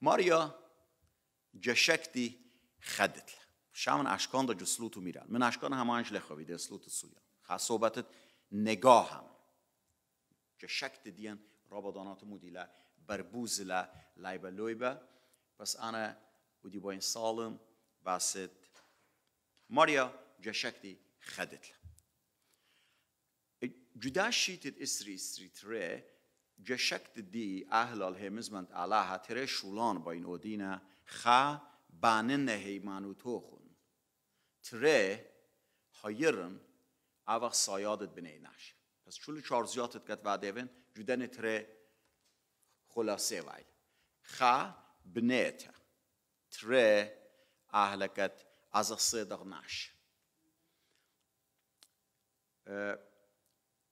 Maria Geshekti خدت لها شامن اشکان دا جسلوتو میرن من اشکان همه همانش لخوید سلوت سویا خصوبتت نگاهم جشکت دیان رابطانات مودیلا بربوزلا لایبا لویبا پس انا و ودي باين سالم باسد ماریا جشکتی خدت جدا شيتت اسری اسری تره جشکت دی اهل الهمز علا حتر شولان با این ادینه خا بانه نهی منو تو خون تره حیرن او سایادت بنی نش پس چولو چارزیاتت زیادت کت بعد اوین جدن تره خلاصه وای خا بنیت تره اهل کت از صدق نش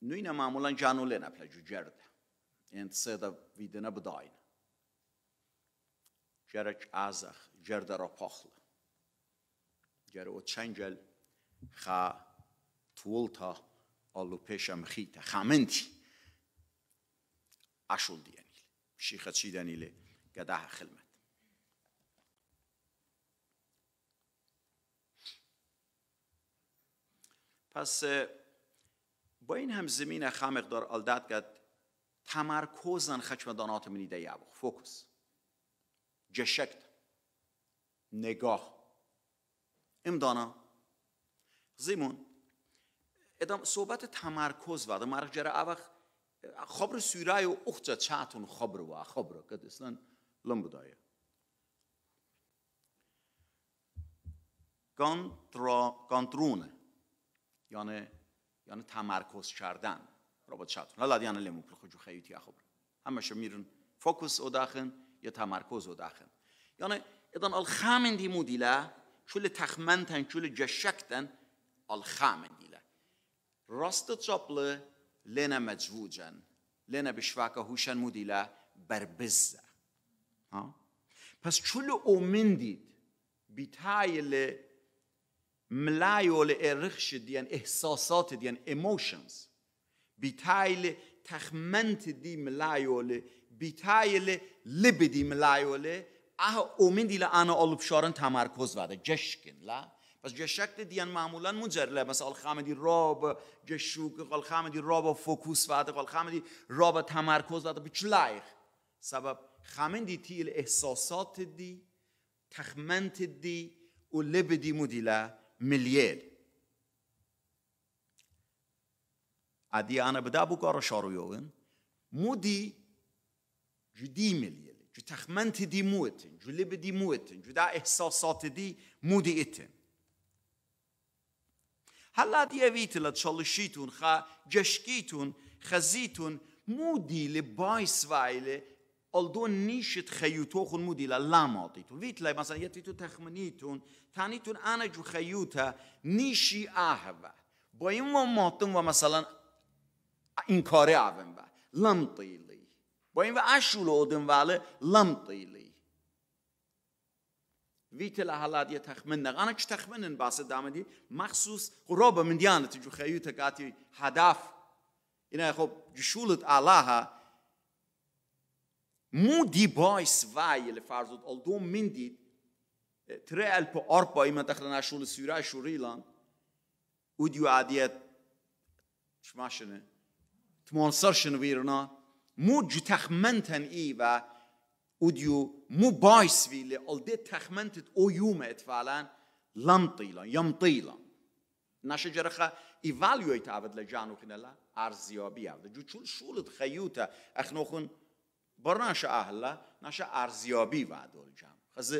نوینه معمولا جانو لینا ججرده. جو instead of with nebudine. Jerech azach, jerdera pachl. Jere o changel cha tuolta allu pesham chita. Chamenti. Ashul dianil. Shichat shidanile gadah khilmet. پس با این هم زمین خم مقدار الدت قد تمرکزن دانات دانات دی یابو فوکس جشکت نگاه دانا زیمون ادام صحبت تمرکز و مرخ جره اوخ خبر سوره و اخت چاتون خبر و خبر که اصلا لم بدایه گانترونه یعنی یعنی تمرکز کردن رابط شاتون. نه لذیان لمو که خود خیلی اما شم میرن فکوس آداخن یا تمرکز آداخن. یعنی یعنی اذا مودیله دی مودیلا چول تخمین تن چول جشک تن آل خامن دیلا. راست چپل لنا مجوجن لنا هوشان مودیلا بر بزه. پس چول آمین دی بیتایل ملایول ارخش دیان احساسات دیان اموشنز بیتایل تخمنت دی ملایوله بیتایل لب دی ملایوله اه امیدی لانا علوب شارن تمرکز واده، جشکن لا پس جشکت دیان معمولا مجرد لی مثلا خامدی راب جشوک قال خامدی راب فوکوس واده، قال خامدی راب تمرکز واده، بچ لایق سبب خامدی تیل احساسات دی تخمنت دی و لب دی مدیله ملیل Adică انا bada bucară șaruioen, mudi جديمليل جو تخمنت دي موتن جو لب دي موتن جو دا إحساسات دي مودي اتن هلا دي لا تشالشيتون خا جشكيتون خزيتون مودي لبايس خون الدون نيشت خيوتوخن مودي للاماتيتون ويتلا مثلا يتيتو تخمنيتون تانيتون انا جو خيوتا نيشي آهبا با این و ماتم و مثلا این کاره آبم با لم طیلی با این و اشول آدم ولی لام طیلی ویت لحلات تخمین تخمن نگ آنکش تخمنن باسه دامدی مخصوص قرابه من دیانت جو خیوت کاتی هدف اینا خب جشولت الله مو دی بایس وای اول دوم من دید تره الپ آرپا ایمن تخلنا شول سوره شوریلان او دیو عادیت شماشنه تمانسر شنویرنا مو جو تخمنتن تن ای و او دیو مو بایس وی ال دی تخمنتت او یوم اتفالا لم طیلا یم طیلا نشا جرخا ایوالیو لجانو کنلا ارزیابی آود جو چون شولت خیوتا اخنو خون برنا شا اهلا نشا ارزیابی و جام خز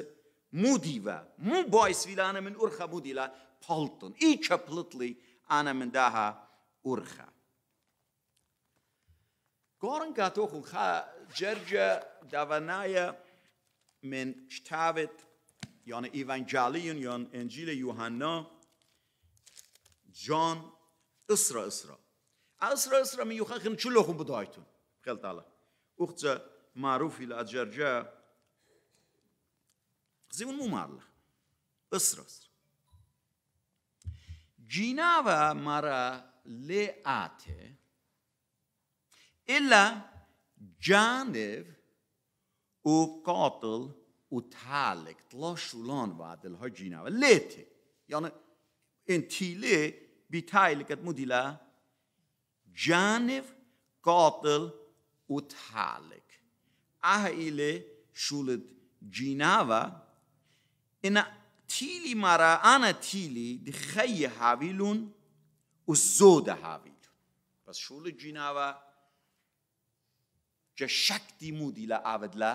مو دیو مو بایس من ارخا مو پالتن. ای چپلت من دها ارخا گارن که تو خو خواه جرج دوانای من شتاوت یعنی ایوانجالیون یعنی انجیل یوحنا جان اسرا اسرا اسرا اسرا من یوخا خیلی چلو خون بدایتون خیلی تالا اخت معروفی لاجرجا زیون مو مارلا اسرا اسرا جیناوه مارا لعاته Eller جانب او قاتل او تعلق لا شولان وعدل ها لیته یعنی این تیله بی بتعلقت مدلا جانب قاتل او تعلق ایله شولد و این تیلی مرا انا دی دخی هاویلون و زود هاویلون پس شول جیناوا جشکتی شکتی عودله لعودلا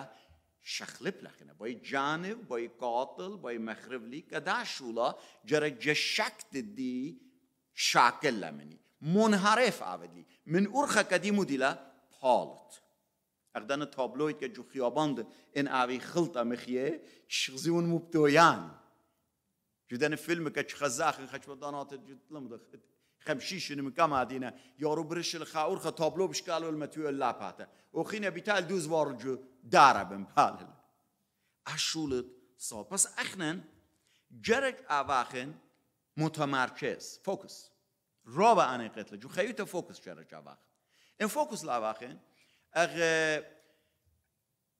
شخلب لخنه بای جانب بای قاتل بای مخربلی که داشولا جره جه دی شاکل لمنی منحرف آودلی من ارخه کدی مودی پالت. اقدان تابلوید که جو خیاباند این آوی خلطه مخیه شخزی اون مبتویان جو دن که چخزه اخی خشبه دانات خمشیشن من کام آدینه یارو برش الخاور خ تابلو بشکال المتیو اللاباته او خینه بیتال دوز وارجو داره بن پالل اشولت سا پس اخنن جرک آواخن متمرکز فوکس رابع عن قتل جو خيوت فوكس شارع جواخ ان فوكس لاواخن اغ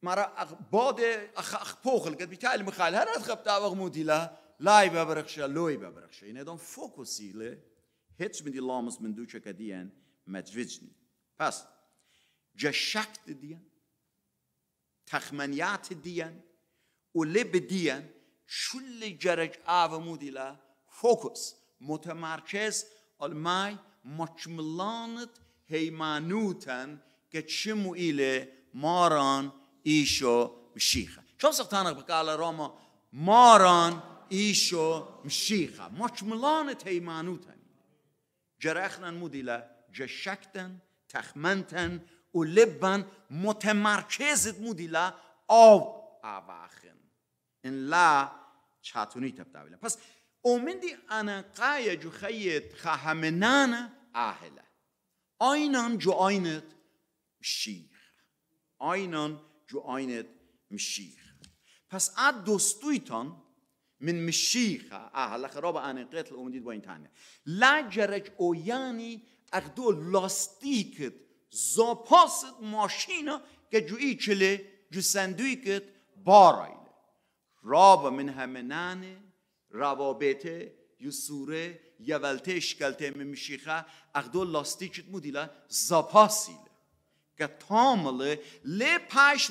مرا اغ باد اخ اخ بوخل قد بتاع مخال هرات خبتا وغمودي لا لاي ببرخش لوي ببرخش ان دون فوكسي له Hiç mi من دوچه که diyen medvicni. پس جشکت دیان، تخمنیات دیان و لب دیان شل جرج آومو دیلا فوکس متمرکز المای مچملانت هیمانوتن که چمو ایله ماران ایشو مشیخه چون سختانه راما ماران ایشو مشیخه مچملانت هیمانوتن جرخنن مودیل جشکتن تخمنتن و لبن متمرکزت مودیل آو آواخن این لا چاتونی تبداویله پس اومندی انا قای جو خیت خهمنان آهله. آینان جو آینت مشیخ آینان جو آینت مشیخ پس اد دوستویتان من مشیخه أهلا خرابة أنا قتل أمديد وين تاني لا جرج أوياني یعنی أخدو لاستيكت زاپاست ماشینا که جویی چله جو سندوی کت بارایله رابا من همنانه روابطه یو سوره یولته من ممشیخه اخدو لاستیکت مودیلا زاپاسیله که تامله لی پاش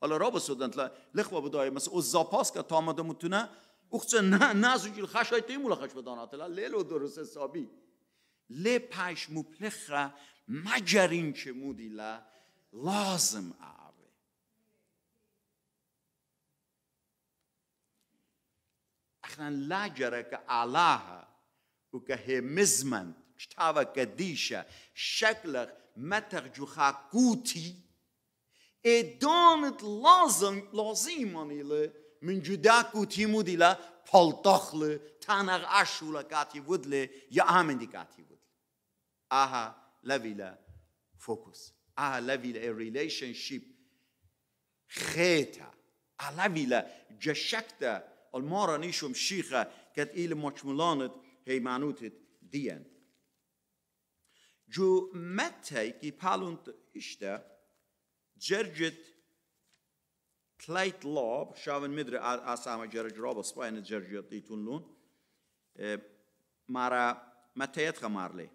حالا را بسودن لخوا بدایی مثل او زاپاس که تا آمده متونه او نه نه از اونجور خش های تایی خش لیل و درست سابی لی پش مو را مجرین چه مو لازم آبه اخنا لجره که آلاها او که همزمند شتاوه که دیشه شکل متغ جو خاکوتی e donët lazim lazim anile min juda ku timudila paltoxlu tanag ashula kati ya amendi kati bud aha lavila focus aha lavila a relationship kheta a lavila jashakta al marani shum shikha kat il mochmulanat he manutit dien ju mettei ki palunt ishte Džergjit tlajt lob, xavin midri għasama ġerġ rob, spajn ġerġjot li tunlun, mara ma tejet għamarli.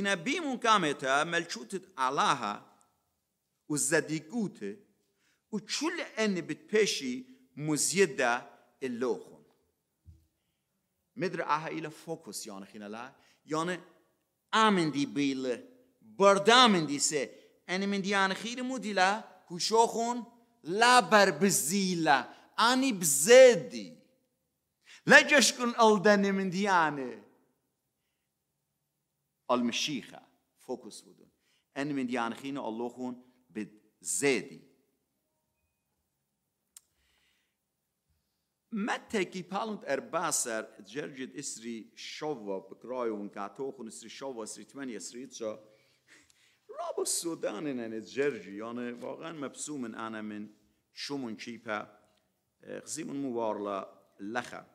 Ina bimun kameta melċutit għalaha u zadikuti u ċulli enni bitpeċi mużjedda il-loħun. Midri għaha ila fokus jona xina la, jona għamen di bil, bardamen di se, ئەنی مندیانە خیرم و دیلا هوشۆخۆن لا بر بزيلا ئانی بزدي لا جشكن ألدن من ديانة المشيخة فوكس بدون أن من ديان خينا الله خون بزدي متى كي بالند أرباسر جرجد إسري شوفا بكرايون كاتوخون إسري شوفا إسري ثمانية إسري تشا راب این جرجی، یعنی واقعا مبسوم أنا من شومون كيبا موارلا موارلا لخا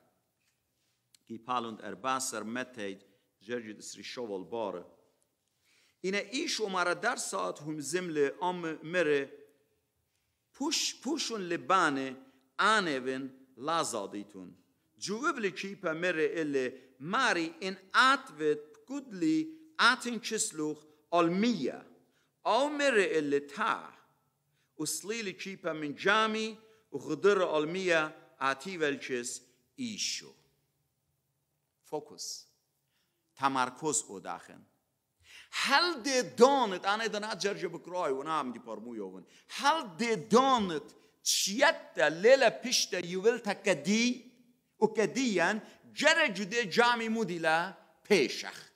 كي بالوند أرباسر متید جرجی دسری شوال باره اینه ای شماره در ساعت هم زمل ام مره پوش پوشون لبانه آنوین لازادیتون جوبل لکیپا مره اله ماری این اتوت گودلی اتن کسلوخ آلمیه أو مرة اللي تا وصليل كيبا من جامي وخضر علمية عتي والجس إيشو فوكس تمركز او داخن هل دي دونت انا دنا جرجه بكراي وانا عم دي بارمو يوون هل دي دونت تشيت ليلا بيشتا يويل تكدي وكديان جرج دي جامي موديلا بيشخ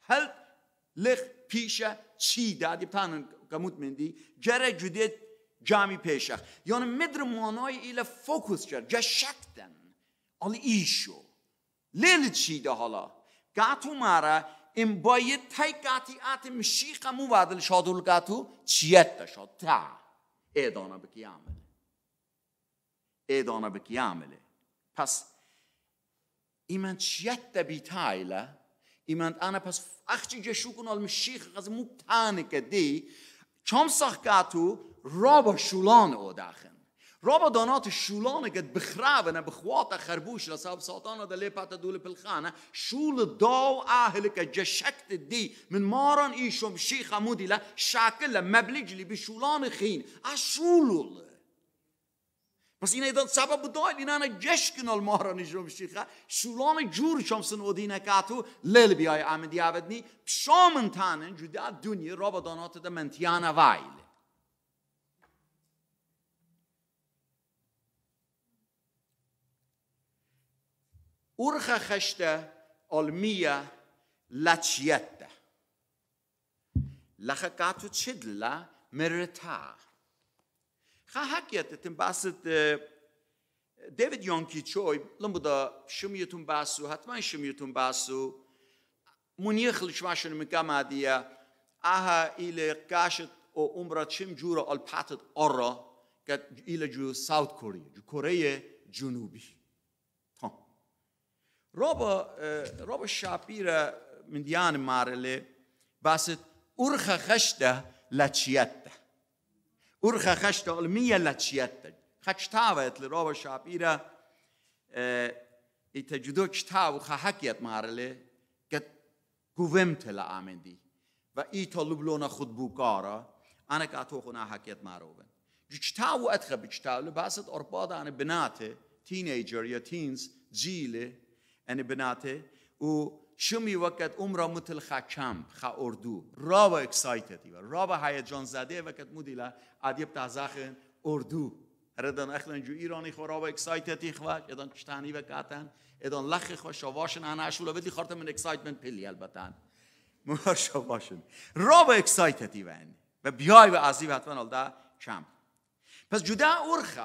هل لخ پیشه چی داد یه پانن کمود مندی جره جدید جامی پیشه یعنی مدر مانای ایل فوکس جر جا شکتن ایشو لیل چی ده حالا گاتو مارا این باید تای گاتی آتی مشیق موادل شادول گاتو چیت ده شاد تا ایدانا بکی عمل ایدانا بکی عمل پس ایمن چیت ده ایمان آن پس اخچی جشو کن آل مشیخ غزی مو تانی که دی چام شولان او داخن رابا دانات شولان که بخراو نه بخوات خربوش رسا و دوله در دول پلخانه شول داو آهل که جشکت دی من ماران ایشو شیخ مو لا شاکل مبلیج لی شولان خین از پس این ایدان سبب بدوید اینان جشکنال مهرانی رو شیخه شولان جور شمسن و دینه کاتو لیل بیای آمن نی پشامن تانن جدا دنیا را دانات ده منتیانه وایل ارخ خشته علمیه لچیت لخه کاتو چدله مرتاه خاک یاد تیم باست دیوید یونکی چوی لامبو دا شمیتون باسو حتما شمیتون باسو منی خلیش ماشون میگم آدیا آها ایله کاشت او عمره چیم جورا آل پاتت آرا که ایله جو ساوت کوری جو کره جنوبی رابا رابا شاپیر مندیان دیان ماره لی باست ارخ خشده لچیت هر خشش دال میه لطیعت تج خشش تاوه اتل را با شابیرا ایت جدو خشش مارله که قویم تل آمدی و ایت لبلونا خود بکارا آنک آتو خونه خهکیت مارو بن چش تاو ات خب چش تاو لباست آر باد آن بناته تینیجر یا تینز جیله آن بناته او شمی وقت عمره مثل کم خا اردو را با اکسایتد را با هیجان زده وقت مدیلا ادیب تازخ اردو ردن اخلن جو ایرانی خو را با اکسایتد خو ادن چتانی و کاتن ادن لخ خو شواشن انا اشول بدی خاطر من اکسایتمنت پلی البته مهر شواشن را با اکسایتد و بیای و عزیب حتما الدا کم پس جدا اورخه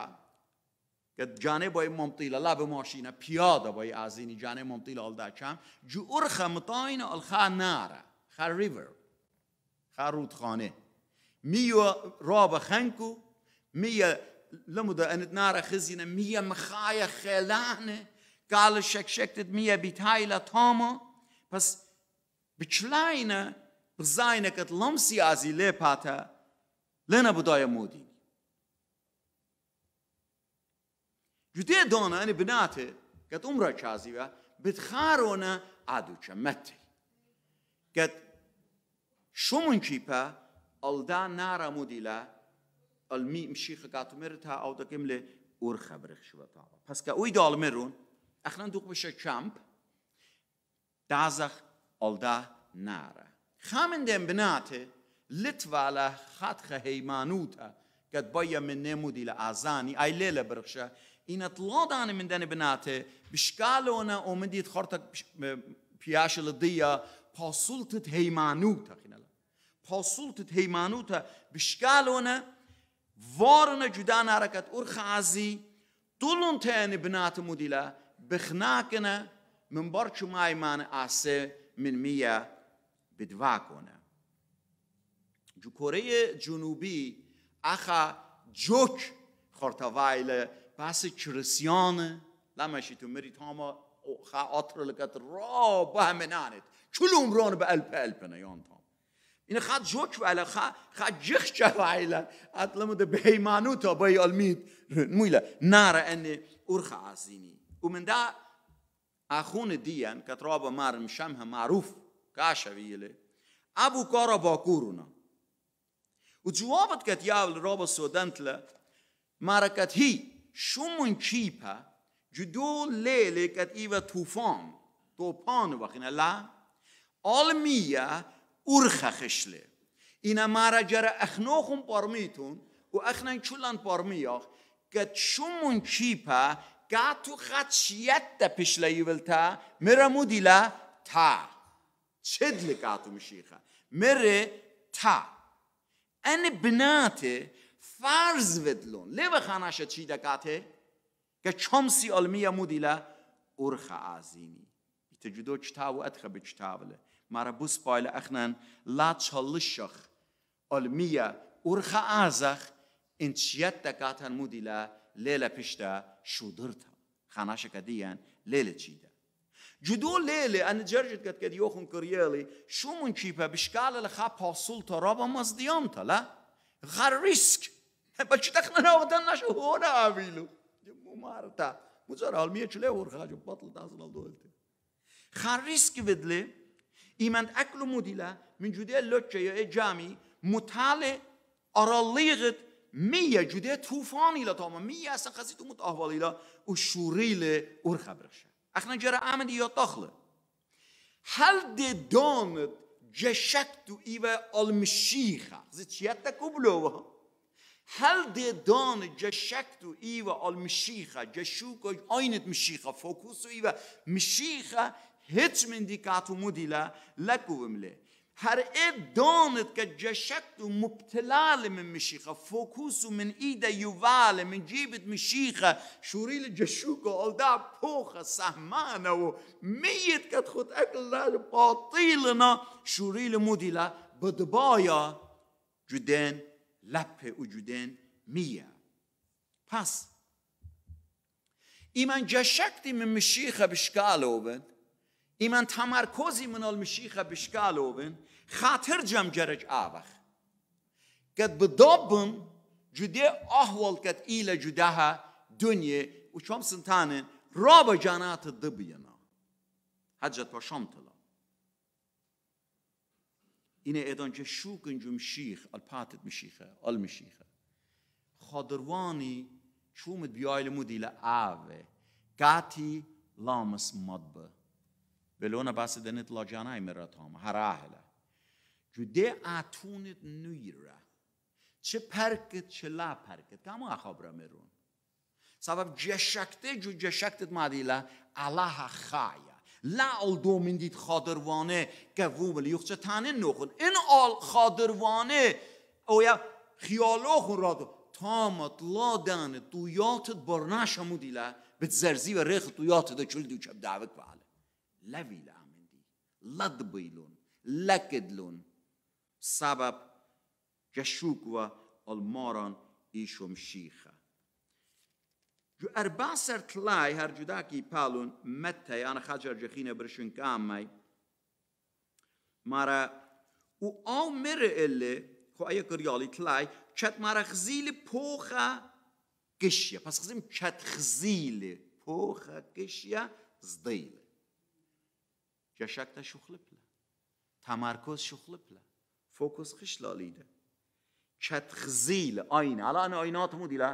که جانه بای ممطیل لب به ماشینا پیاده بای ازینی جانه ممطیل آل دچم جور خمتاین الخا ناره خر ریور خر رودخانه میو راب خنکو می لمده انت نار خزینه می مخای خیلانه قال شکشکت شکتت می بیتایلا تاما پس بچلاینه بزاینه کت لمسی ازیله پاتا لنه بدای مودی جدێ دۆنانی بناتێ کەت عمرە چازیوە بتخارۆنە ئادوچەمەتی شومن شومون چیپە ئەلدا نارەمودی لە ئەلمی مشی خکاتمێر تا ئەو دەکەم لێ ئور خەبرخشوەتەوە پسکە ئەوی داڵمێرون ئەخەن دوو بشە چمپ دازەخ ئەلدا نارە دازخ دێن بناتێ لتوا لە خاتخە هەیمانوتە کەت بەیە من نێمودی لە ئازانی ئای لێ لە برخشه این اطلاع من دنه بناته بشكالونا ومديت خرطك بياش لديا باصلتت پاسولت خنلا باصلتت هيمانوتا بشكالونا وارنا جدا ناركت أرخازي طولون تاني بنات مديلا بخناكنا من برشو مايمان آسي من مية بدواكونا جو جنوبی، اخا جوک جوک خرطوائل پس کرسیانه لمشی مريت هاما خاطر لقت را به منانت كل عمران به ألبنا يون تام این خاد جوک و خ خاد جخ جوایل اطلم ده بهیمانو تا بای ناره مویلا نار ان ارخ عزینی ومن ده اخون ديان كترابه مارم مشمها معروف كاشويله ابو و باكورونا وجوابت كت را رابا سودنتله ماركت هی شومون چیپا جدو لیلی کت ایو توفان توپان وقینا لا آلمیا ارخ خشله اینا مارا جر اخنوخون پارمیتون و اخنان چولان پارمی آخ کت شومون چیپا کاتو خد شیت تا ولتا مرا مودیلا تا چدل کاتو مشیخا مره تا این بناته فرض ودلون لب خانش چی دکاته که چمسی علمی مودیلا ارخ آزینی. ایت چتاو اتخه به چتاوله مارا بوس پایل اخنان لا چالشخ علمی ارخ عزخ این چیت دکاتن مودیلا لیل پشتا شودرتا خانش کدیان لیل چیده جدو لیل ان جرجت که کد یوخون کریلی شومون کیپه بشکال لخا پاسول تا رابا مزدیان تا لا غر ریسک بلشتك من وقتنا شو هون عامله مو مارتا مزار عالمية شلي ورخاج بطل تاصل دولتي خان ريسك بدلي ايمان اكلو موديلا من جودية لوتشة يا جامي متالي أراليغت مية جودية توفاني لطاما مية اصلا خزيتو متأهوالي لا وشوريلي ورخبرشة اخنا جرى عمدي يا تخله هل دي دانت جشكتو إيوه المشيخة زيت شيئتك وبلوها هل det dan jashaktu iva al mishicha, jashuko oinet mishicha, fokusu iva mishicha, هیچ من دیکاتو مدیلا لکو بمله هر اید دانت که جشکت و مبتلال من مشیخه فوکوسو من ایده یوال من جیبت مشیخه شوریل جشوکو الدا پوخه سهمانه و میت کت خود اکل باطیلنا شوریل مدیلا بدبایا جدین لپ وجودن میه پس ایمن جشکتی من مشیخ بشکال اوبن ایمن تمرکزی من المشیخ بشکال اوبن خاطر جم جرج آبخ قد بدوبن جدي احوال قد جده جدها و چوم سنتانه راب جانات حجت و شمتلا این ایدان که شو گنجم شیخ آل پاتت مشیخه آل مشیخه خادروانی چومت بیایل مدیل آوه گاتی لامس مدب بلون لا دنت لاجانای مراتام هر آهله جده ده آتونت چه پرکت چه لا پرکت کامو آخاب را مرون سبب جشکته جو جشکتت مادیله الله خایه لا اول دو من دید خادروانه که وو بلی تانه نخون. این آل خادروانه او یا خیالو را دو تامت لا دانه تو به زرزی و ریخ تو دو چل دو چب لامن دید لد بیلون لکد سبب کشوک و المارن ایشم شیخه جو ئەربا سەرتلای پالون پاڵون یعنی مەتە آن خاجەرجەخینە برشن کامای مارە و او مرە ئلێ خو ئەیە کڕیاڵی تلای چەت مارا خزیل پۆخە گشە پس خزم چەت خزیلی پۆخە گشە زدەیلە تمرکز شوخلپلە تەمارکۆز فوکس خشلالیده چت خزیل آینه الان ئالانە ئایناتمو دیلا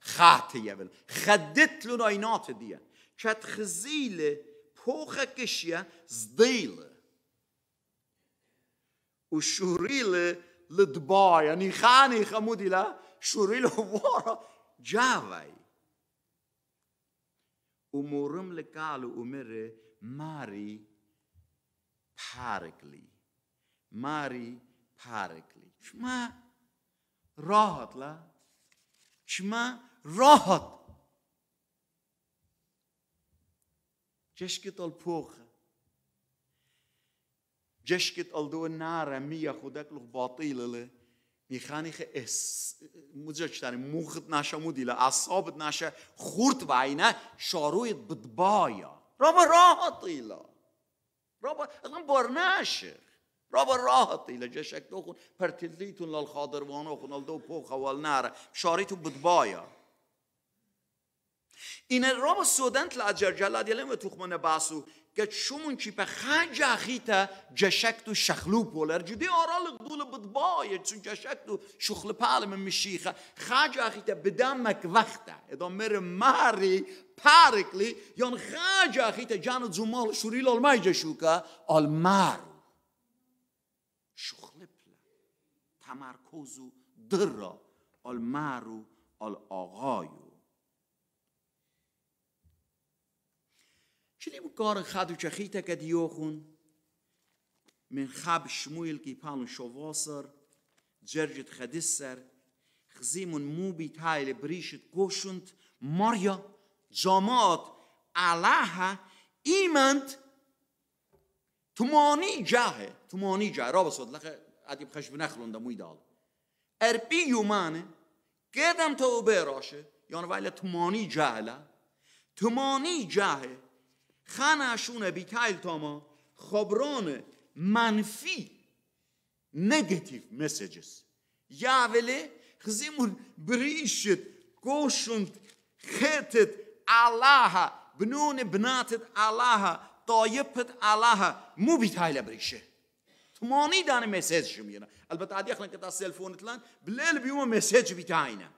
خاتیبل خدت لون آینات دیه چت خزیله پوخ کشیه زدیله و شوریله لدبا یعنی خانی خمودی لا شوریله وارا جاوی و مورم لکال و امره ماری پارکلی ماری پارکلی شما راحت لا چما راحت جشکت آل پوخ جشکت آل دو نارا می خودک لغ باطیل اس مجشتانی موخت ناشا مدیل اصابت خورت و عینه شارویت بدبایا را با راحتی لی را با اقلا ناشه رابا راهت إلى جشك دوخن برتليتون للخاضروانوخن الدو بوخا والنار شاريتو بدبایا این رابا سودنت لعجر جلد و تخمان باسو که چومون چی په خنج اخیتا جشک تو شخلو پولر جدی آرال دول بدبایا چون جشک تو شخل پالم مشیخه خنج اخیتا بدمک وقته ادا مر مهری پارکلی یان خنج اخیتا جان زمال شوریل آلمای آل آلمار شخلبله تمرکز و در آل الآقای چلیم کار خدو چخیتا که دیوخون من خب شمویل کی پانو شواسر جرجت خدسر خزیمون موبی تایل بریشت گوشند ماریا جامات علاها ایمند تمانی جاهه تو مانی جا را بسود لکه ادی بخش بنخلون دمو ایدال ار یومانه که دم تا او بیراشه یعنی بایل تو مانی جا هلا تو مانی جا خانه اشونه تا ما خبران منفی نگتیف مسیجس یا ولی خزیمون بریشت گوشند خیتت اللها بنون بناتت اللها طایبت اللها مو بیتایل بریشت 80 دانه مسج شميره البته عادي خلينا كتا سيلفون تلان بالليل بيوم مسج بتاعينا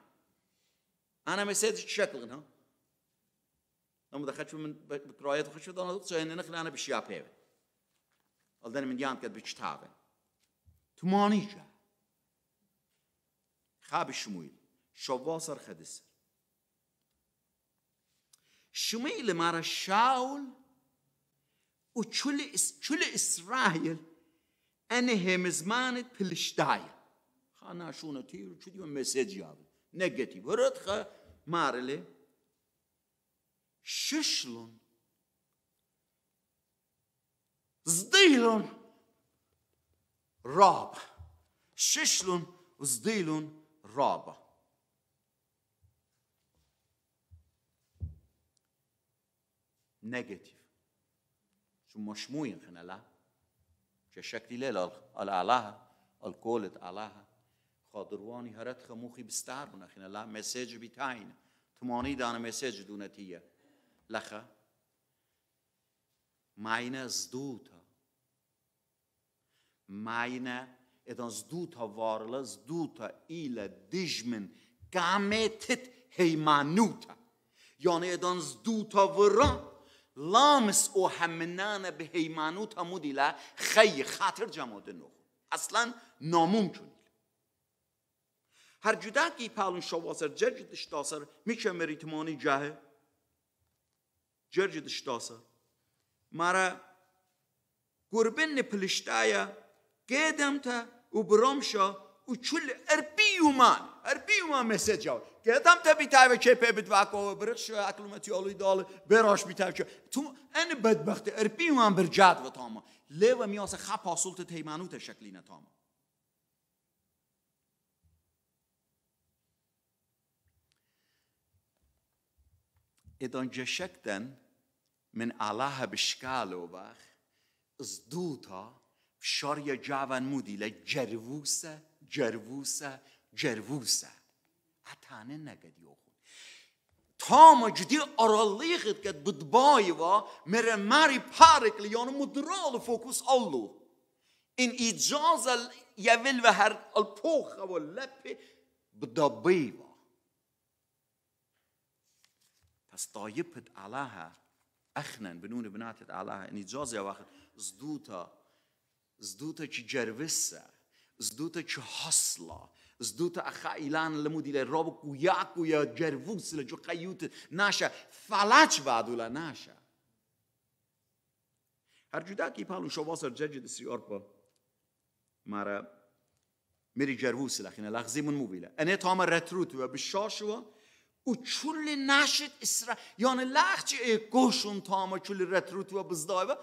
انا مسج شكل ها لما دخلت من بكرايات وخشوا ضنا ضغط سوينا نخل انا بالشيابيب قلدنا من ديان كتب كتابه 80 جا خاب الشمويل شواصر خدس شمويل مارا شاول وشل إس... شل إسرائيل enhemizmanet piliştaya. Hana şunu tiyur çu diyor mesajı yavru. Negatif. Hırıtka marili. Şişlun. Zdihlun. Rab. Şişlun. Zdihlun. Rab. Negatif. Şu مشموين خنا لا كشكل ليلة الأعلاها الكولت أعلاها خادرواني هرت خموخي بستارون أخينا لا مساج بتاعنا تماني دانا مساج دونتية لخا معينا زدوتا معينا إذا زدوتا وارلا زدوتا إلى دجمن كامتت هيمانوتا يعني إذا زدوتا وران لامس او همنان به هیمانو مودیلا خی خاطر جماده نو اصلا کنید هر کی پالون شواسر جرج دشتاسر میشه مریتمانی جهه جرج دشتاسر مرا گربن پلشتایا گیدم تا و برامشا و چل اربی اربي وما مسج او قدام تبي تايبه شي واقع بدواكو برخش اكل متيولي دال براش بتايبه تو انا بدبخت اربي وما برجات وتاما لو مياس خفا سلطه تيمانوت شكلينا تاما إذا جشكتن من الله بشكاله بخ ازدوتا شاريا جاوان مودي لجروسة جروسة jervusa. Atane neged yochun. Tama jdi aralichet ged budbaiva mere mari parik liyan mudral fokus allu. In ijaza يفل وهر البوخة واللبة بضبيبة بس طايبت عليها أخنن بنون بناتت عليها إني جازي واخد زدوتا زدوتا تجربسة زدوتا تحصلة زدوت اخا ایلان لمودی لی رابو کو یا کو یا جروز جو قیوت ناشا فلاچ وادو لی ناشا هر جدا که پالو شو باسر ججی دی سی ارپا مارا میری جروز لی لغزی من موبیلا انه تاما رتروت و بشاشو و او چولی ناشت اسرا یعنی لغچی ای گوشون تاما چولی رترو و بزدائی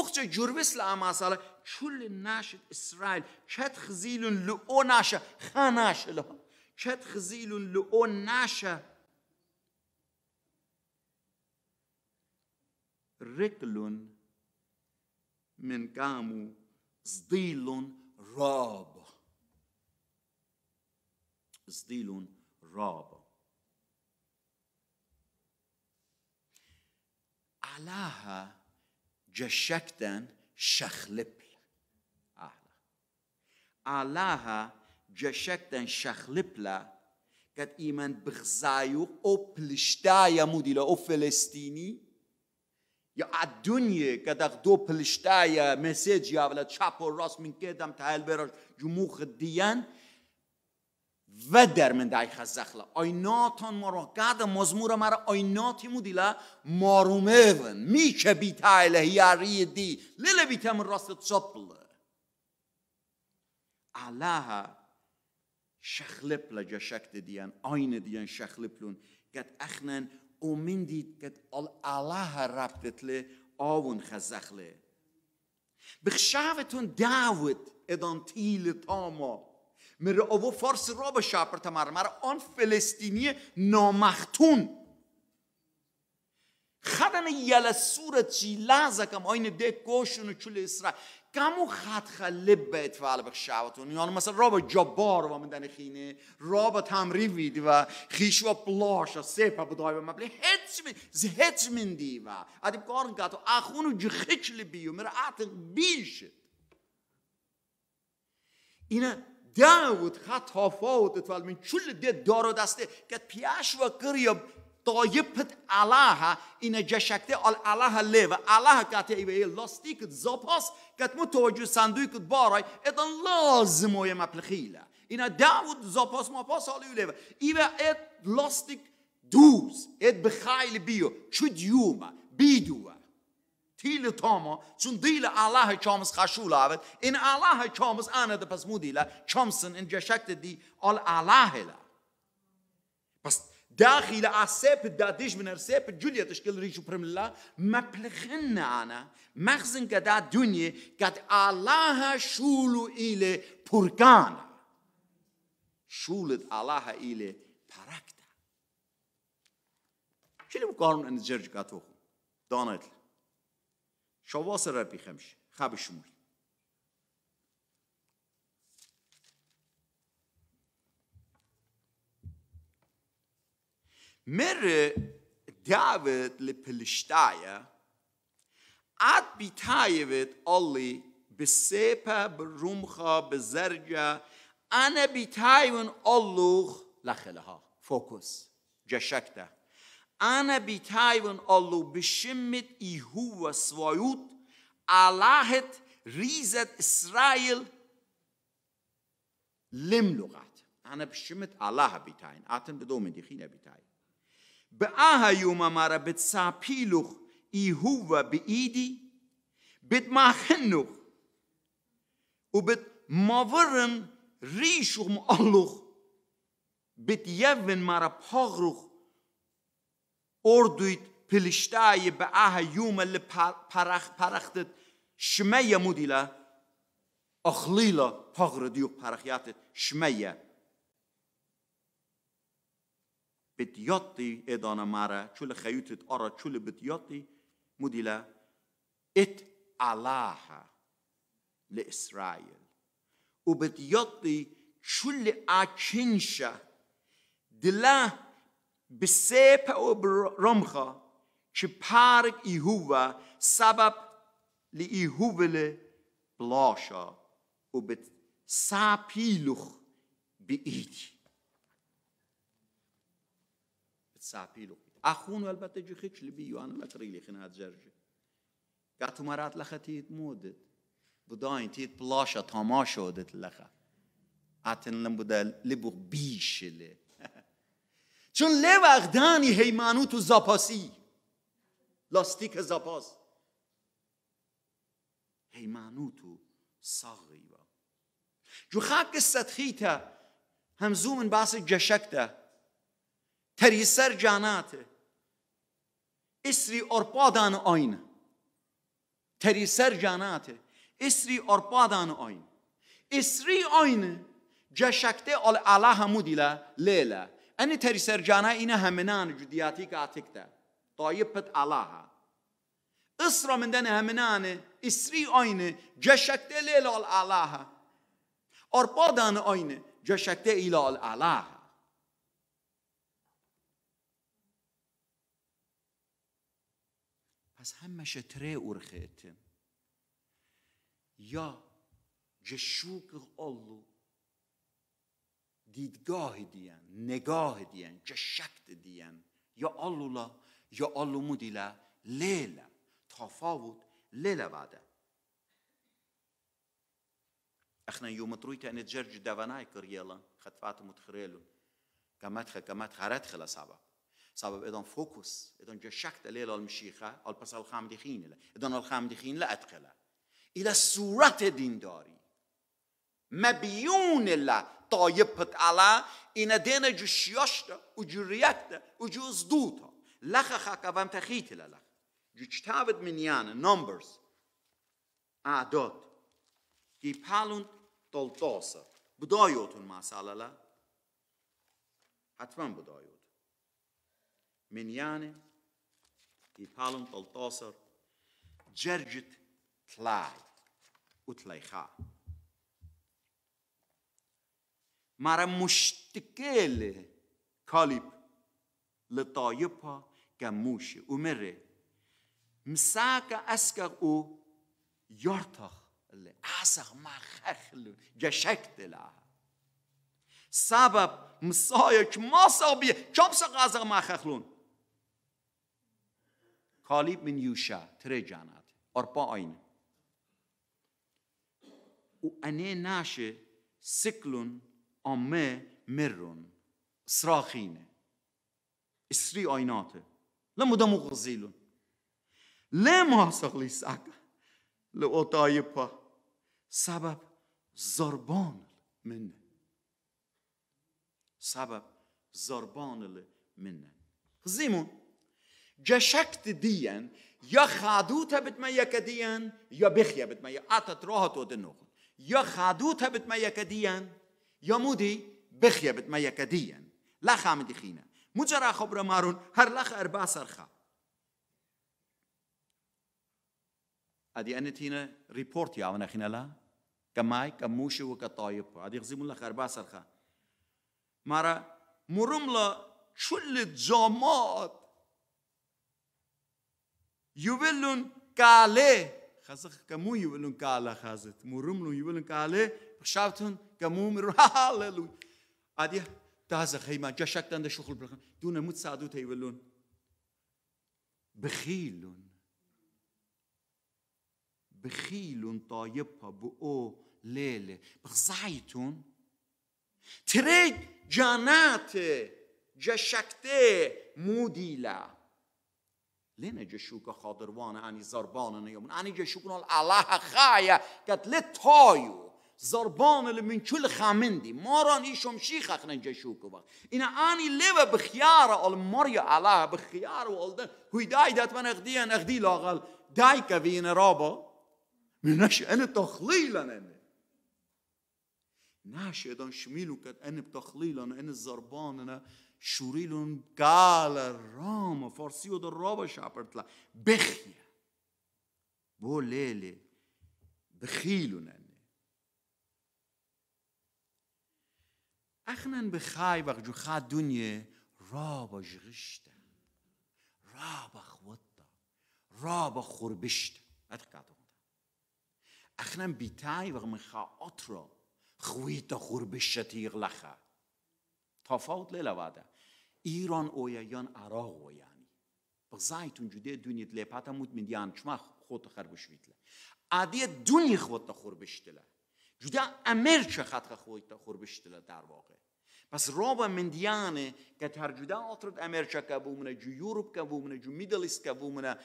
اخت جوربس لاماسالا شل ناشد اسرائيل شت خزيل لؤو ناشا خاناش لها شت خزيل لؤو ناشا ركل من كامو صديل راب صديل راب علاها جشكتن شخلبل أهلا Allaha جشكتن shachlipla كت إيمان بغزايو او بلشتايا موديلا او فلسطيني يا الدنيا كده غدو بلشتايا مساج يا ولا تشابو الراس من كده متهال جموخ الديان و در من دای خزخله آیناتان مرا قد مزمور مرا آیناتی مودیلا مارومه ون میچه بیتا دی لیل بیتا من راست چپل علاها شخلپل لجا شکت دیان آین دیان شخلبلون قد اخنن اومن دید قد علاها ربطت لی آون خزخله بخشاوتون دعوت ادان تیل تاما او فارس را ba köpte مرمر آن فلسطینی نامختون خدن یل چی لحظه کم آین ده و چول اسرا کمو خط خلب به اتفال شاوتون یعنی مثلا را به جبار و مدن خینه را به تمرین وید و خیش و پلاش و سپه بدای و مبلی هیچ من زهیچ من دی و ادیب کارن که تو اخونو جخیچ بیو میره اعتق بیشت اینه داود خط هفوت اتفال من چل دید دارو دسته که پیش و قریب طایب پت علاها این جشکتی آل علاها لی و علاها کاتی ایوه ای کت زپاس کت مو سندوی کت بارای ایتان لازم مپلخیله این داود زپاس ما پاس آل ایوه ایوه لاستیک دوز ایت بخیل بیو چود یوم بیدوه تیله تاما چون دیل الله چامس خشول آوید این الله چامس آنه ده پس مو دیله چامسن این جشکت دی آل الله پس داخل اصیب دادیش من ارسیب جولیتش کل ریشو پرملا مپلخن آنه مخزن که دا دنیا کد الله شولو ایله پرگان شولت الله ایله پرکتا چیلی بکارم انجرج کاتو دانه اتلی شواصر ربي خمش خاب الشمول مر داود لبلشتايا عد به اللي بسيبا برمخا بزرجا انا بیتایون اللوغ لخلها فوکس جشکته أنا بتايون الله بشمت إيهو سوايوت ألاهت ريزت إسرائيل لم لغات أنا بشمت الله بتاين أتن بدوم دخين بتاين بآها يوم مارا بتسا بيلوخ إيهو بإيدي بتماخنوخ وبت مورن ريشوخ مألوخ بتيفن مارا بحغروخ اردوید پلشتای به اه یوم پرخ پرختت شمه مودیلا اخلیلا پاغردیو پرخیات شمه بتياتي إدانا مارا چول خيوتة أرا چول بتياتي مديلا إت علاها لإسرائيل وبتياتي شو اللي أتشنشا دلا بسیبا که پارگ ایهوو سبب لی لی بلاشا اخونو بت بتسابیلوخ اخونو البته جو لبیو لی ما تریلی خنا هتجرجی قاتو مرات تیت مودت بوداین تیت بلاشا تاما شودت لخا اتن لم بدا لبو لی چون له هیمانو تو زاپاسی لاستیک زاپاس هیمانو تو ساغی با جو خاک سطخی تا همزومن باس جشک تا تریسر جانات اسری ارپادان آین تریسر جانات اسری ارپادان آین اسری آین جشکته آل علا همو دیلا لیلا این تەری سەررجانە ئینە که جودیاتی کاتێکتە تایە پت ئالاها ئسرە اسری هەمنانە ئیسری ئاینە جەشەکتە اور ئالاها ئۆرپادان ئاینە جەشەکتە ئیلاڵ ها. پس همش تره ارخه یا جشوک الله دیدگاه دیان نگاه دیان جشکت دیان یا آلولا یا آلو مدیلا لیلا تفاوت لیلا بعد اخنا يوم ترويت ان تجرج دافناي كريلا خطفات متخريلون كمات كمات خرات خلا صعبه صعب اذا فوكس اذا جشكت ليلا المشيخه او بس الخام دخين اذا الخام دخين لا ادخله الى صورت دینداری مبیون الله علا جو طايبة على إن و جو از وجوزدوتا لخ خاكا بام تخیتی للخ جو من منیانه نمبرز اعداد کی پالون تلتاسة بدایوتون مسألة لا حتما منیان منیانه پالون دی جرجت تلای و تلای وتلیخا مرا مشتکل کالیب لطایب ها که موش امره مساک اسکر او یارتخ اصخ ما خخلو گشک دل سبب مسای که ما سابیه چاب سا ما خخلون کالیب من یوشا تره جانت ارپا آینه او انه ناشه سکلون آمه مرون سراخینه، اسری آیناته، لما دمو غزیلون لما سغلی لعطای پا سبب زربان منه سبب زربان منه زيمون جشکت دیان یا خادوتا بتما دیین یا بخیه بتما یا عطت راحت و دنوخن یا خادوتا بتما دیان يمودي بخيا بتميا كديا لا خام دخينا مجرى خبر مارون هر لخ أربع سرخا أدي أنت ريبورت يا ونا خينا لا كماي كموشي وكطايب أدي غزيمون لخ أربع سرخا مرة مرملة شل جامات يبلون كالي خزخ كمو يوبلون كالا خازت مرملون يوبلون كالي شابتون که موم رو هاللوی آدیا تازه خیم ما جشک دند بخیلون بخیلون طایب پا بو او لیله بخزایتون ترید جانات جشکته مودیلا لینه جشوک خادروانه انی زربانه نیومن. انی جشوکنال الله خایه که تایو زربان من كل خامندي ماران يشم شيخ اخنا جشوكو وقت إن اني لوا بخيارة المريا على بخيارة والدن هو داي دات من اخدي ان اخدي لاغل دايكا فين رابا منش انا تخليلا انا ناش ادان شميلو كت انا بتخليلا انا الزربان انا شوريلون قال الرام فارسي ود الرابا شابرتلا بخيا بو بخيلو اخنا بخای وقت خا دنیا را با جغشت را با خوت را با خوربشت اتقادون اخنا بیتای وقت من خا اترا خویت خوربشت یغلخا تفاوت لیلا واده ایران اویا یان عراق اویانی بغزایتون جده دونیت لیپاتا مود من دیان چما خود خربشویت لی عادی دنیا خود خوربشت لی جدا امر چه خط خویت خوربشت لی در واقع پس رابا مندیانه که جدا آترد امرچه که بومنه جو یورپ که بومنه جو میدلیست که بومنه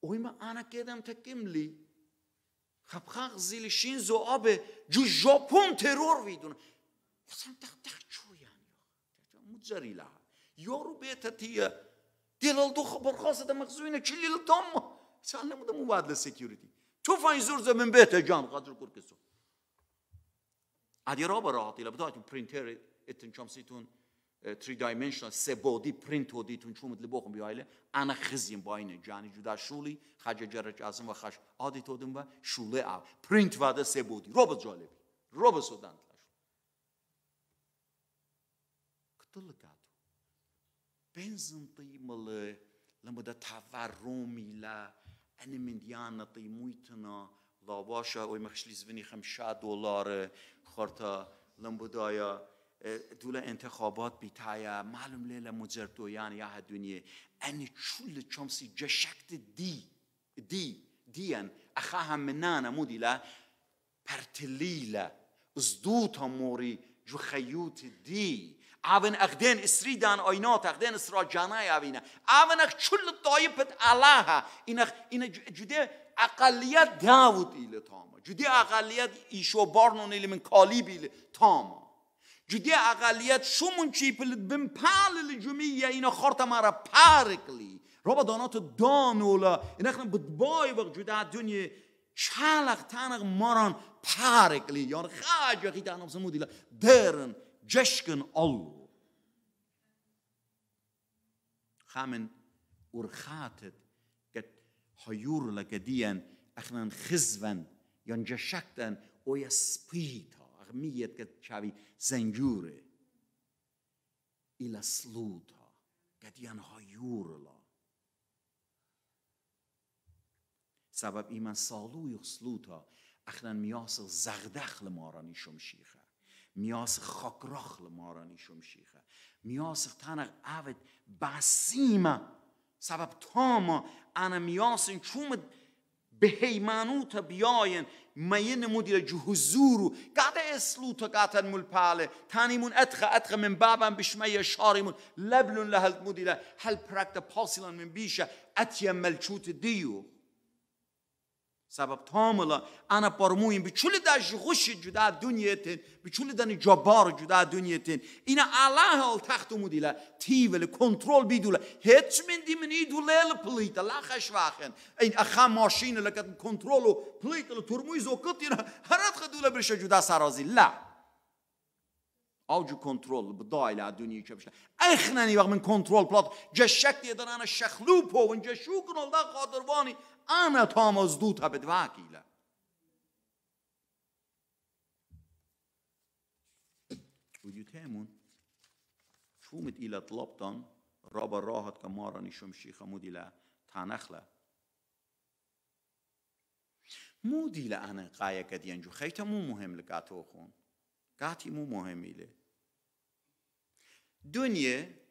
اوی ما آنا کدم تکیم لی زیل شین زو آب جو جاپون ترور ویدون یسان تخ تخ چویان مجزری لها یورو بیتا تیا دیلال دو خبر خواست ده مخزوینه چی لیل دام سال نمو مبادل سیکیوریتی تو فاین زور زمین بیتا جان قدر کرکسو عادی را راحتی بتا تو پرینتر اتن چمسیتون 3 dimensional سه بودی پرینت و دیتون چون مدل بخم بیایله انا خزیم این جانی جدا شولی خج جرج ازم و خش آدی تودم و شوله او پرینت و ده سه بودی رو جالب رو سودان تلاش کتل کاتو بنزن تیمل لما ده تورمی لا من او ой махшли خم شاد دولار خورتا لمبودایا دوله انتخابات بیتایا معلوم لیل مجردویان یا هدونیه انی چول چمسی جشکت دی دی دیان هم هم منانا پرتلیله از ازدوتا موری جو دی دی، عاون اقدن دان آینات اخدین اسرا جانای اوینه عاون اخ دایی پت الله این اخ این جده اقلیت داوود ایله تاما جدی اقلیت ایشو بارنون من کالی بیل تاما جدی اقلیت شومون پلید بم پالل یا اینا خارتا مارا پارکلی رابا دانات دانولا این اخنا بدبای وقت جدی دنیا چلق تنق ماران پارکلی یا خاج وقتی سمو دیل درن جشکن الله خامن ارخاتت خیور لگدیان اخنان خزوان یا جشکتن او یا سپیتا اغمیت که چاوی زنجوره ایلا سلوتا گدیان هایور لا سبب ایما سالوی یا سلوتا اخنان میاس زغدخ لما را میاسه شیخه میاس خاکرخ میاسه را نیشم شیخه سبب تا ما میاسین چوم به هیمانوتا بیاین مین مدیر جو حضورو قد اسلو تا قطن مول پاله تانیمون اتخه اتخه من بابن بشمه شاریمون لبلون لحل مدیره هل پرکت پاسیلان من بیشه اتیم ملچوت دیو سبب تاملا انا پرموین بچولی چولی خوش جدا دنیتین بچولی به جبار جدا دنیتین تین اینا الله ال تخت مودیلا تیول کنترل بیدولا هیچ من دی منی دولل پلیت لا خش این اخا ماشینه لکت کنترل و پلیت ل ترموی زوکت اینا هرات خدولا برش جدا سرازی لا اوجو کنترل بدای لا دنیا چبش اخنانی وقت من کنترل پلات جشک دی انا شخلو پو ونجشو کنال دا أنا Ana Thomas du ta bedvakila. وديوتامون شومت إلى طلبتن رابا راهت كمارا نشم شيخة مودي لا تانخلا مودي لا أنا قاية كديان جو خيتا مو مهم لكاتو خون كاتي مو مهم إلي دنيا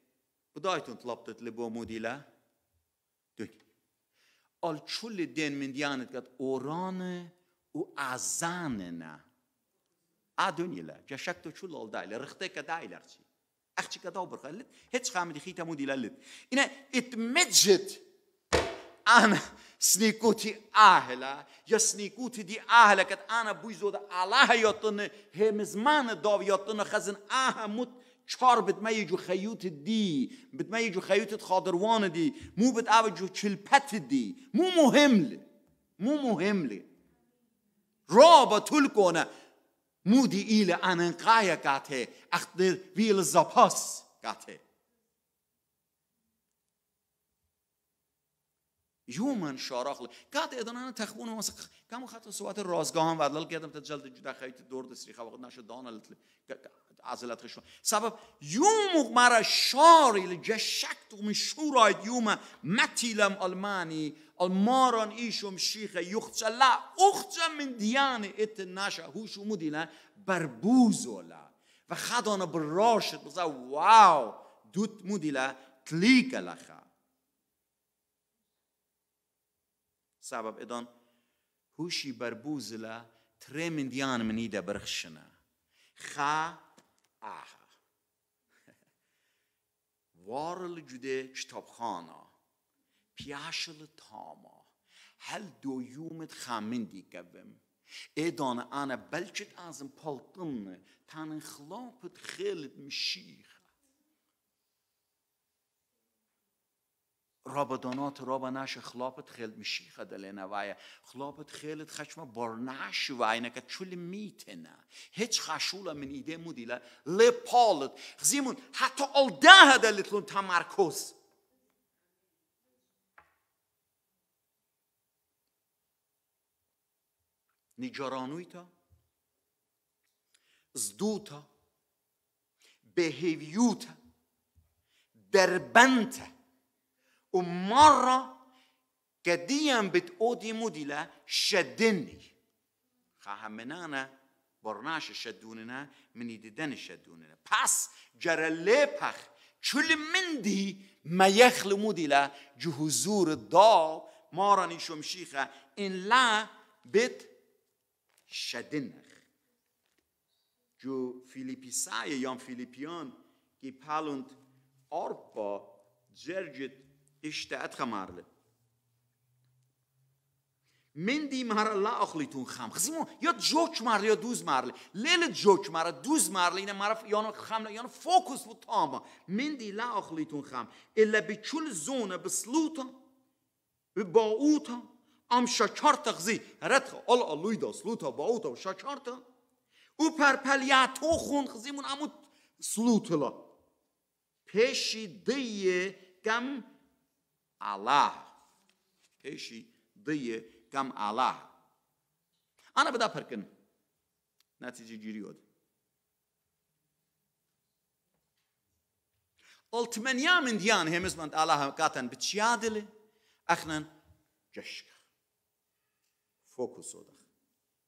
بدايتون طلبتت لبو مودي لا دنيا الچول دین من دیانت گد اوران او ازان نه ادونیلا جشک تو چول آل دایل رخته که دایل ارچی اخچی که دابر خیلید هیچ خامدی خیتا مو دیلالید اینه ات مجد انا سنیکوتی آهلا یا سنیکوتی دی آهلا کد انا بویزود آلاها یاتن همزمان داو یاتن خزن آها مود خیوت دی خیوط می جو خیوت خادروان دی، مو جو چلپت دی، مو مهم لی، مو مهم لی طول کنه مو دی ایل انقای گاته، اخت ویل زپاس گاته. یومن شاراخل قد ادانان تخون واسه کم خط صوت رازگاه هم ودلال تا جلد جدا خیت دور دستری خواهد نشد دانل عزلت خشون سبب يوم مرا شاري لجشكت من مشورای یوم متیلم المانی الماران ایشوم شیخه یختلا اخت من دیان ات نشه هوش بوز بربوزولا و خدانا براشد بزا واو دوت مودیلا تلیک لخ سبب ادان هوشی بر بوزلا تری من دیان منی برخشنا خا آه وارل جده شتاب خانا پیاشل تاما هل دویومت یومت خامن دی کبم ایدان انا ازم پلتن تان خلافت خیلت مشیخ رابدانات رابناش خلابت خیلی مشیخه دلینا وای خلاپت خیلت خشم برناش وای نکه چول میتنه هیچ خشوله من ایده مودیله لپالت زیمون حتی آل ده دلیتون تمرکز نیجارانوی تا زدوتا بهیویوتا دربنته ومرة قديا بتقودي موديلا شدني خامنانا برناش شدوننا من يددن شدوننا بس جرى ليبخ شل مندي ما يخل موديلا جهزور الضاو مارني شمشيخة إن لا بت شدنخ جو فيليبيساي يوم فيليبيان كي بالوند أربا جرجت işte het من مندی مهر الله آخلیتون خم خزیمون یا جوک مر یا دوز مرله لیل جوک مر دوز مرله اینه مرف یانو خم یانو فوکس بود تاما مندی لا آخلیتون خم الا به زونه بسلوتا به باوتا ام شکارتا غزی رت الله اللوی دا سلوتا باوتا و شکارتا او پرپلیاتو خون خزیمون امو سلوتلا پیشی دیه گم الله كيشي ضي كم الله أنا بدا بركن نتيجة جريود التمنيا من ديان هي مثل الله كاتن بتشيادل أخنا جشك فوكس ودخ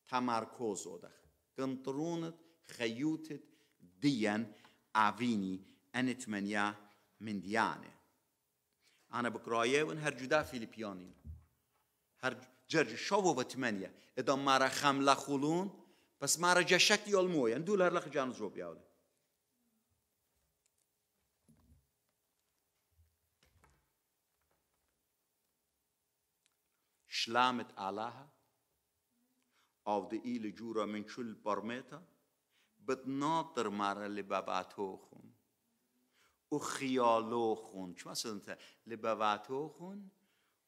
تمركز ودخ قنطرونت خيوتت ديان عفيني أنتمنيا من ديانه انا بكرايه وان جدا فيليبيانين هر جرج شو بتمانية اذا ما را لا خلون بس ما را جشك يلمويا ندول هر لخ جان زوب ياولي شلامت علاها او دقيل جورا من شل برميتا بتناطر مارا لباباتو خون او خیالو خون چون اصلا لبواتو خون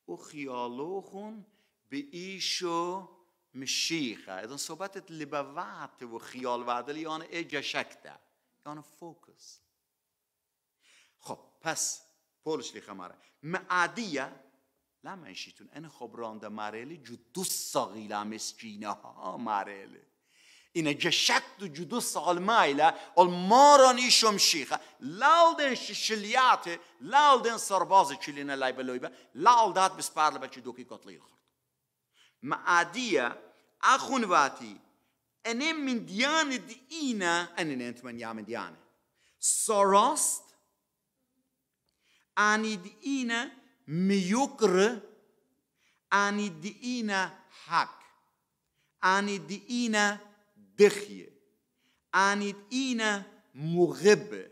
او خیالو خون به ایشو مشیخه اون صحبت لبوات و خیال وعدل یعنی ای جشکته یعنی فوکس خب پس پولش لیخه خمره معادیه لما این خبرانده ده لی جو دو ساقیل مسکینه ها لی اینه که دو و جدو سالمه ایله اول مارانی ششلیاته لالدن ششلیات لالدن سرباز چلین لای با لالدات بس دوکی کتلی خورد ما عادیه اخون واتی انه من دیان دی اینه دیانه دی اینه میوکر دیینه حق انی دی بخیه انید این مغبه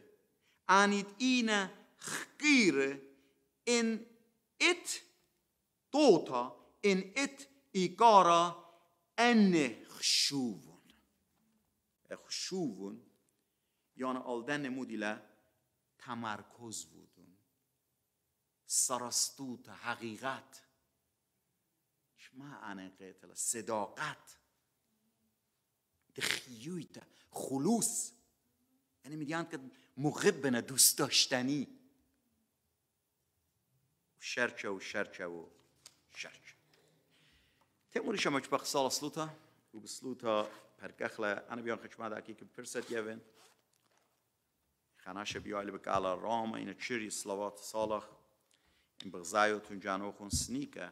انید این خیر، این ات دوتا این ات ایگارا ان خشوون خشوون یعنی آلدن دن مودیلا تمرکز بودن سرستوت حقیقت شما انه صداقت تخیویت خلوص یعنی میگن که مغب نه دوست داشتنی شرچه و شرچه و شرچه تیموری شما چپا قصال سلوتا و بسلوتا پرکخلا انا بیان خشما دا که پرست یوین خناش بیایل بکالا راما این چری سلوات صالح این بغزایو تون جانو خون سنیکه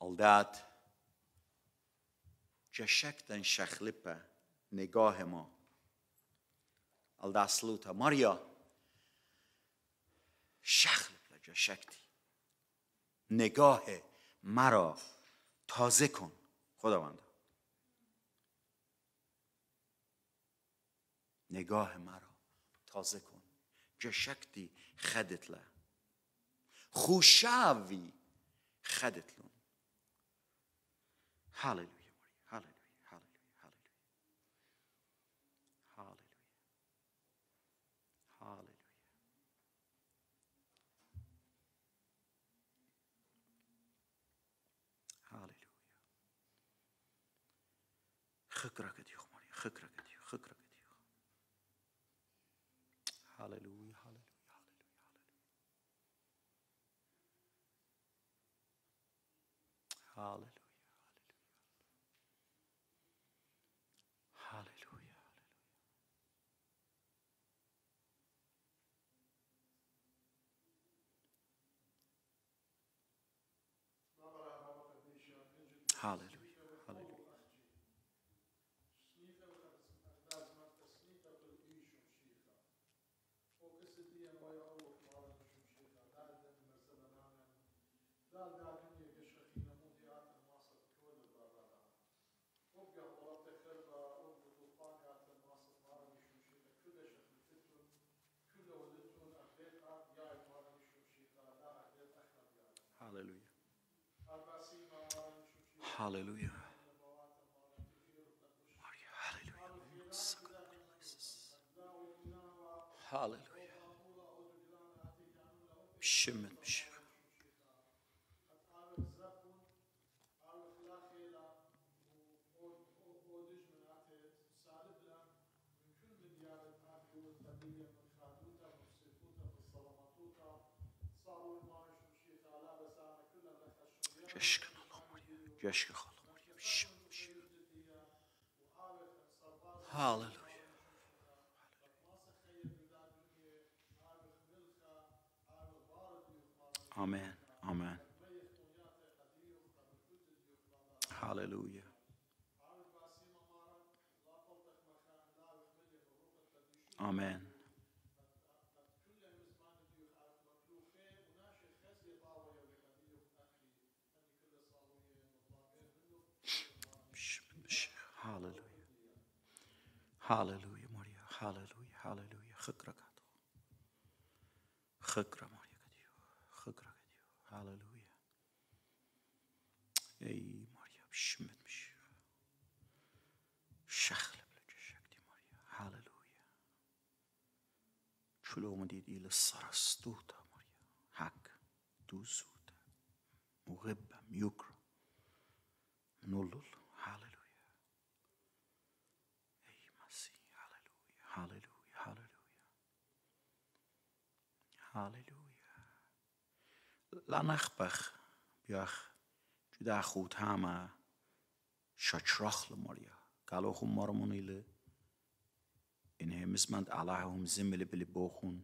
الدات جشکتن şahlipe نگاه ما الداسلوتا ماریا شخل جشکتی. نگاه مرا تازه کن خداوند نگاه مرا تازه کن جشکتی شکتی خدت له خوشاوی خدت لون gekrak Hallelujah. Hallelujah. Shimon Shimon. Aşkım. Hallelujah. Hallelujah. Amen. Amen. Hallelujah. Amen. هاليلويا موريا هاليلويا هاليلويا خكرة كاتو خكرة موريا كاتيو خكرة كاتيو هاليلويا اي موريا بشمت مش شخل بلج شكتي موريا هاليلويا شلو مديد إلى السرستوتا موريا حق دوسوتا مغبة ميوكرا منولل Halleluja. La nachbach biach juda chut hama shatrach le maria. Galochum marmonile in hemismand alahum zimmele bilibochun.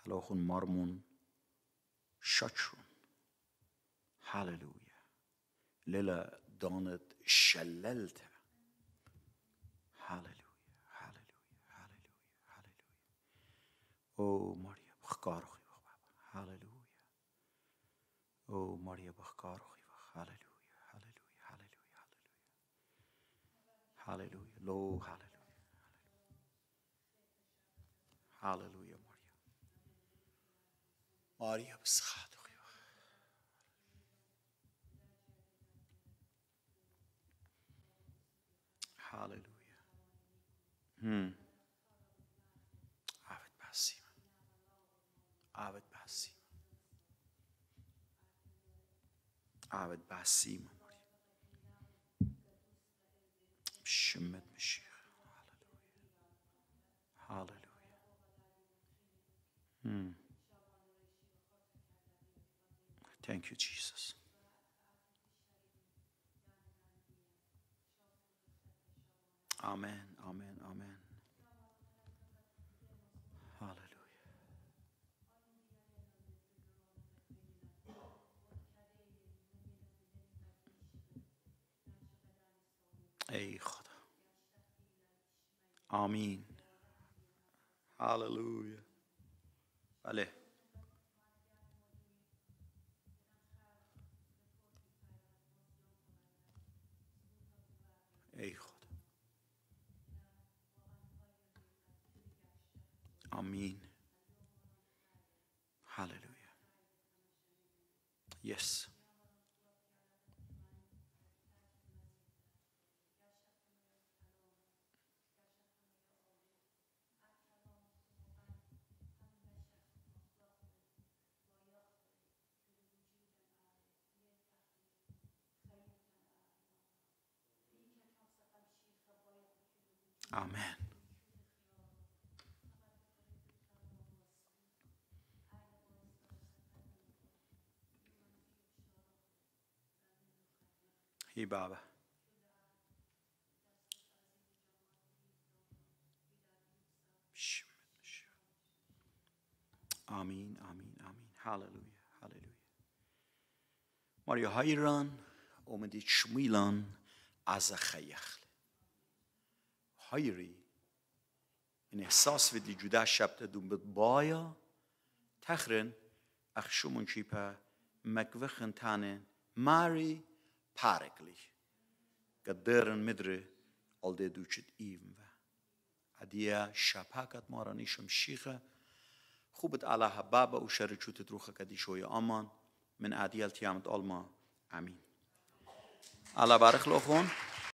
Galochun marmon shatrun. Halleluja. Lilla danet shallelta. Halleluja. O Maria, bachkarach i wach baba. Hallelujah. O Maria, bachkarach i wach. Hallelujah, hallelujah, hallelujah, hallelujah. Hallelujah, lo, hallelujah, hallelujah. Hallelujah, Maria. Maria, beschadach. Hallelujah. Hmm. Arbeitbaar arbeitbaar Simon. Shemit Mashiach. Hallelujah. Hallelujah. Hmm. Thank you, Jesus. Amen, amen, amen. ای خدا آمین هاللویا بله ای خدا آمین هاللویا یس yes. آمين هي بابا آمين آمين آمين هاللويا هاللويا مريا هايران ومدي تشميلان عزا خيخل ری این یعنی احساس و جدا جوده شبت دون به بایا تخرن اخشومون کیپا مکوخن تانه ماری پارکلی که درن مدره آل ده دو ایم با ادیا شپا شیخه خوبت علا حبابا و شر چوت کدی شوی آمان من ادیال تیامت آلما امین علا بارخ لخون